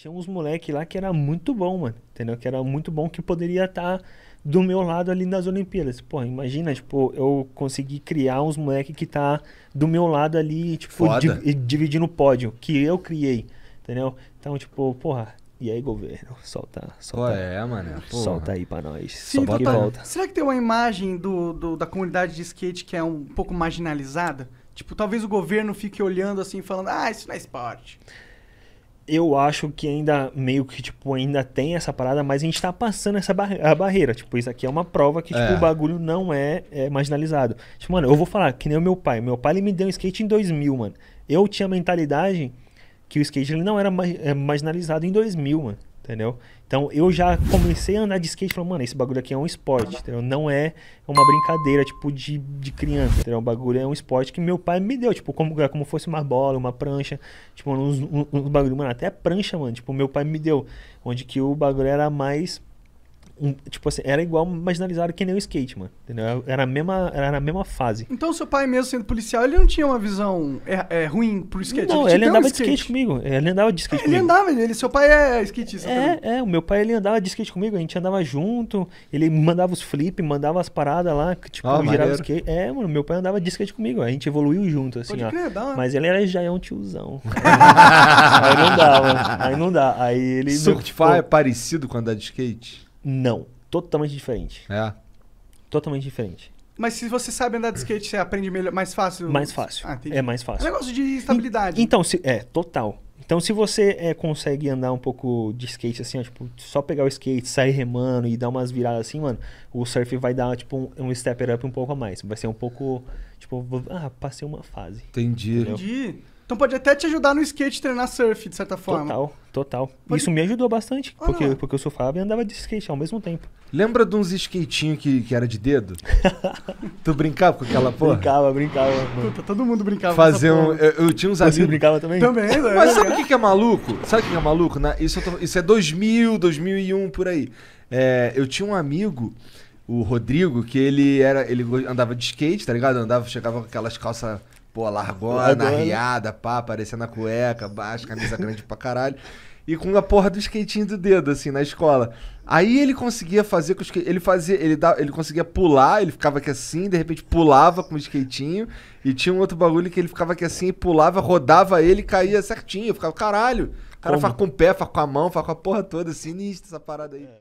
tinha uns moleque lá que era muito bom, mano. Entendeu? Que era muito bom, que poderia estar tá do meu lado ali nas Olimpíadas. Pô, imagina, tipo, eu consegui criar uns moleque que tá do meu lado ali, tipo, di dividindo o pódio, que eu criei, entendeu? Então, tipo, porra, e aí, governo? Solta, solta. Pô, é, mano. É, porra. Solta aí pra nós. Sim, solta tá, volta. Será que tem uma imagem do, do, da comunidade de skate que é um pouco marginalizada? Tipo, talvez o governo fique olhando assim, falando, ah, isso não é esporte eu acho que ainda meio que tipo ainda tem essa parada, mas a gente está passando essa a barreira. Tipo, isso aqui é uma prova que tipo, é. o bagulho não é, é, marginalizado. Tipo, mano, eu vou falar que nem o meu pai. Meu pai ele me deu um skate em 2000, mano. Eu tinha a mentalidade que o skate ele não era ma é, marginalizado em 2000, mano. Entendeu? Então eu já comecei a andar de skate falando, mano, esse bagulho aqui é um esporte, entendeu? Não é uma brincadeira, tipo, de, de criança, entendeu? O bagulho é um esporte que meu pai me deu, tipo, como, é como fosse uma bola, uma prancha, tipo, uns, uns, uns bagulho, mano, até prancha, mano, tipo, meu pai me deu, onde que o bagulho era mais um, tipo assim, era igual marginalizado que nem o skate, mano. Entendeu? Era a mesma, era a mesma fase. Então seu pai mesmo sendo policial, ele não tinha uma visão é, é, ruim pro skate? Não, ele, ele andava um skate. de skate comigo. Ele andava de skate comigo. Ele andava, ele, seu pai é skatista é, É, o meu pai ele andava de skate comigo, a gente andava junto, ele mandava os flip, mandava as paradas lá, tipo, oh, girava o skate. É, mano, meu pai andava de skate comigo, a gente evoluiu junto, assim, Pode ó. Crer, dá, Mas ele era já é um tiozão. aí não dá, mano. Aí não dá. Aí ele... Seu pai é parecido com andar de skate? Não. Totalmente diferente. É. Totalmente diferente. Mas se você sabe andar de skate, você aprende melhor, mais fácil? Mais fácil. Ah, é mais fácil. É um negócio de estabilidade. E, então, se, é, total. Então, se você é, consegue andar um pouco de skate, assim, ó, tipo, só pegar o skate, sair remando e dar umas viradas assim, mano, o surf vai dar, tipo, um, um stepper up um pouco a mais. Vai ser um pouco, tipo, ah, passei uma fase. Entendi. Entendeu? Entendi. Então pode até te ajudar no skate treinar surf, de certa forma. Total, total. Pode... Isso me ajudou bastante, ah, porque, porque eu surfava e andava de skate ao mesmo tempo. Lembra de uns skatinhos que, que era de dedo? tu brincava com aquela porra? Brincava, brincava. Puta, todo mundo brincava Fazer um, eu, eu, tinha uns Você brincava também? Também. Né? Mas sabe o que, que é maluco? Sabe o que é maluco? Na, isso, tô, isso é 2000, 2001, por aí. É, eu tinha um amigo o Rodrigo, que ele era. Ele andava de skate, tá ligado? Andava, chegava com aquelas calças Pô, largona, largona. Né? arriada, pá, aparecendo a cueca, baixo, camisa grande pra caralho. E com a porra do skatinho do dedo, assim, na escola. Aí ele conseguia fazer com o skate. Ele fazia. Ele, da, ele conseguia pular, ele ficava aqui assim, de repente pulava com o skatinho. E tinha um outro bagulho que ele ficava aqui assim, e pulava, rodava ele caía certinho. Eu ficava, caralho. O cara Como? faz com o pé, faz com a mão, faz com a porra toda, sinistra essa parada aí. É.